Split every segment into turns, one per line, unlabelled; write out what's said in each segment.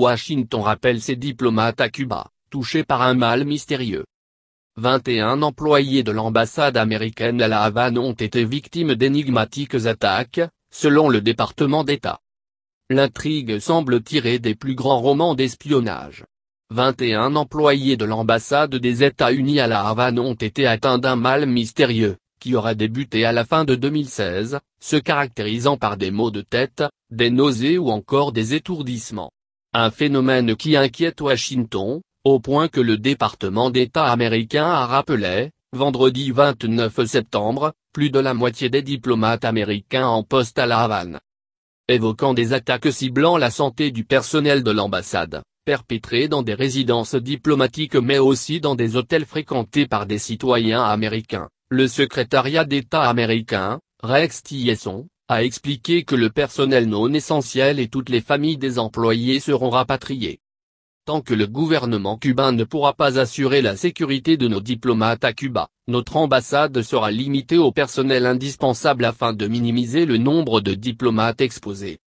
Washington rappelle ses diplomates à Cuba, touchés par un mal mystérieux. 21 employés de l'ambassade américaine à La Havane ont été victimes d'énigmatiques attaques, selon le département d'État. L'intrigue semble tirée des plus grands romans d'espionnage. 21 employés de l'ambassade des États-Unis à La Havane ont été atteints d'un mal mystérieux, qui aura débuté à la fin de 2016, se caractérisant par des maux de tête, des nausées ou encore des étourdissements. Un phénomène qui inquiète Washington, au point que le département d'État américain a rappelé, vendredi 29 septembre, plus de la moitié des diplomates américains en poste à La Havane. Évoquant des attaques ciblant la santé du personnel de l'ambassade, perpétrées dans des résidences diplomatiques mais aussi dans des hôtels fréquentés par des citoyens américains, le secrétariat d'État américain, Rex Tillerson, a expliqué que le personnel non essentiel et toutes les familles des employés seront rapatriés. Tant que le gouvernement cubain ne pourra pas assurer la sécurité de nos diplomates à Cuba, notre ambassade sera limitée au personnel indispensable afin de minimiser le nombre de diplomates exposés.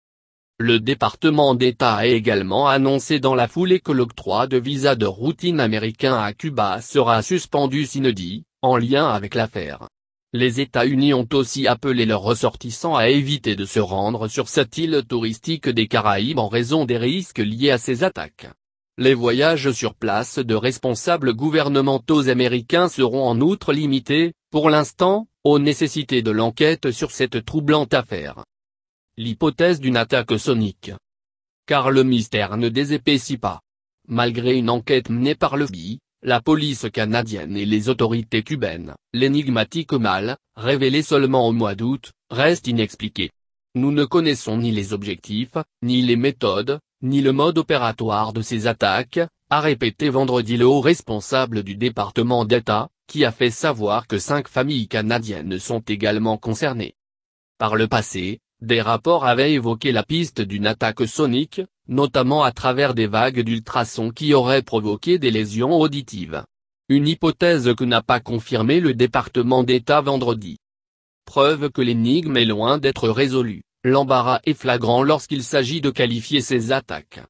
Le département d'État a également annoncé dans la foulée que l'octroi de visa de routine américain à Cuba sera suspendu dit, en lien avec l'affaire. Les États-Unis ont aussi appelé leurs ressortissants à éviter de se rendre sur cette île touristique des Caraïbes en raison des risques liés à ces attaques. Les voyages sur place de responsables gouvernementaux américains seront en outre limités, pour l'instant, aux nécessités de l'enquête sur cette troublante affaire. L'hypothèse d'une attaque sonique. Car le mystère ne désépaissit pas. Malgré une enquête menée par le FBI, la police canadienne et les autorités cubaines. L'énigmatique mal, révélé seulement au mois d'août, reste inexpliqué. Nous ne connaissons ni les objectifs, ni les méthodes, ni le mode opératoire de ces attaques, a répété vendredi le haut responsable du département d'État, qui a fait savoir que cinq familles canadiennes sont également concernées. Par le passé, des rapports avaient évoqué la piste d'une attaque sonique, notamment à travers des vagues d'ultrasons qui auraient provoqué des lésions auditives. Une hypothèse que n'a pas confirmé le département d'État vendredi. Preuve que l'énigme est loin d'être résolue, l'embarras est flagrant lorsqu'il s'agit de qualifier ces attaques.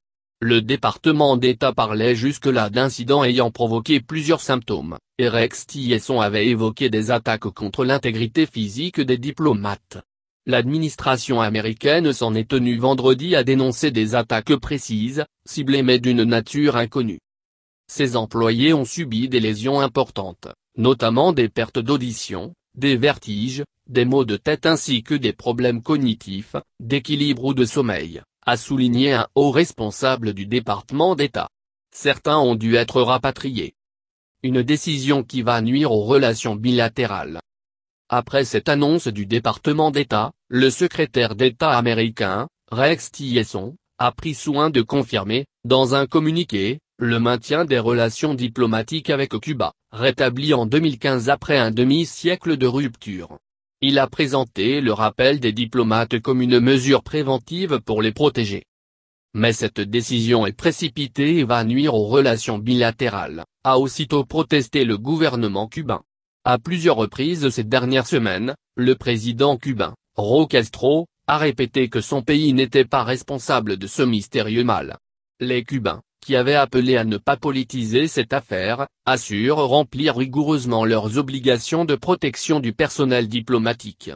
Le département d'État parlait jusque-là d'incidents ayant provoqué plusieurs symptômes, et Rex Tillerson avait évoqué des attaques contre l'intégrité physique des diplomates. L'administration américaine s'en est tenue vendredi à dénoncer des attaques précises, ciblées mais d'une nature inconnue. Ses employés ont subi des lésions importantes, notamment des pertes d'audition, des vertiges, des maux de tête ainsi que des problèmes cognitifs, d'équilibre ou de sommeil, a souligné un haut responsable du département d'État. Certains ont dû être rapatriés. Une décision qui va nuire aux relations bilatérales. Après cette annonce du département d'État, le secrétaire d'État américain, Rex Tillerson, a pris soin de confirmer, dans un communiqué, le maintien des relations diplomatiques avec Cuba, rétabli en 2015 après un demi-siècle de rupture. Il a présenté le rappel des diplomates comme une mesure préventive pour les protéger. Mais cette décision est précipitée et va nuire aux relations bilatérales, a aussitôt protesté le gouvernement cubain. À plusieurs reprises ces dernières semaines, le président cubain, Ro Castro, a répété que son pays n'était pas responsable de ce mystérieux mal. Les Cubains, qui avaient appelé à ne pas politiser cette affaire, assurent remplir rigoureusement leurs obligations de protection du personnel diplomatique.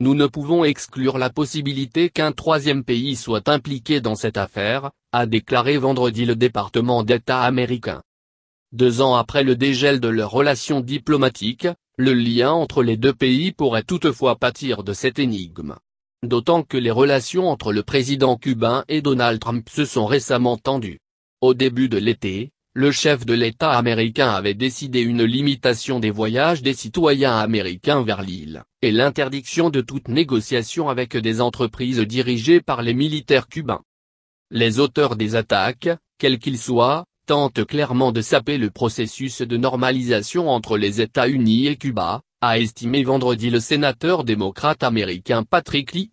Nous ne pouvons exclure la possibilité qu'un troisième pays soit impliqué dans cette affaire, a déclaré vendredi le département d'État américain. Deux ans après le dégel de leurs relations diplomatiques, le lien entre les deux pays pourrait toutefois pâtir de cette énigme. D'autant que les relations entre le président cubain et Donald Trump se sont récemment tendues. Au début de l'été, le chef de l'État américain avait décidé une limitation des voyages des citoyens américains vers l'île, et l'interdiction de toute négociation avec des entreprises dirigées par les militaires cubains. Les auteurs des attaques, quels qu'ils soient, tente clairement de saper le processus de normalisation entre les États-Unis et Cuba, a estimé vendredi le sénateur démocrate américain Patrick Lee.